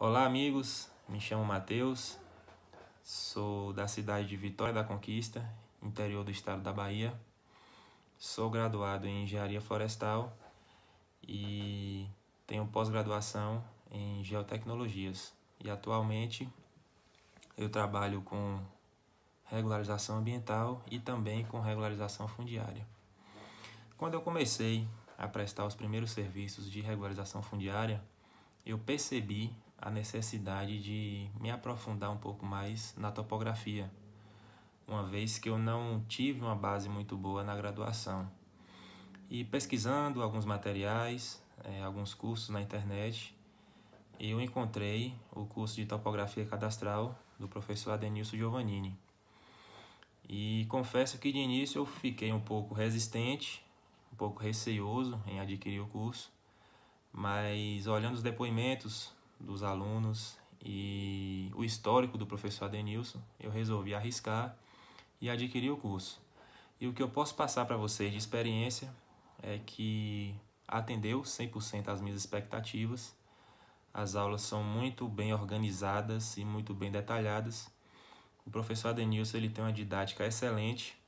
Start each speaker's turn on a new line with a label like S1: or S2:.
S1: Olá, amigos. Me chamo Matheus. Sou da cidade de Vitória da Conquista, interior do estado da Bahia. Sou graduado em Engenharia Florestal e tenho pós-graduação em Geotecnologias. E atualmente eu trabalho com regularização ambiental e também com regularização fundiária. Quando eu comecei a prestar os primeiros serviços de regularização fundiária, eu percebi a necessidade de me aprofundar um pouco mais na topografia, uma vez que eu não tive uma base muito boa na graduação. E pesquisando alguns materiais, é, alguns cursos na internet, eu encontrei o curso de topografia cadastral do professor Adenilson Giovannini. E confesso que de início eu fiquei um pouco resistente, um pouco receioso em adquirir o curso, mas olhando os depoimentos dos alunos e o histórico do professor Adenilson, eu resolvi arriscar e adquirir o curso. E o que eu posso passar para vocês de experiência é que atendeu 100% às minhas expectativas. As aulas são muito bem organizadas e muito bem detalhadas. O professor Adenilson ele tem uma didática excelente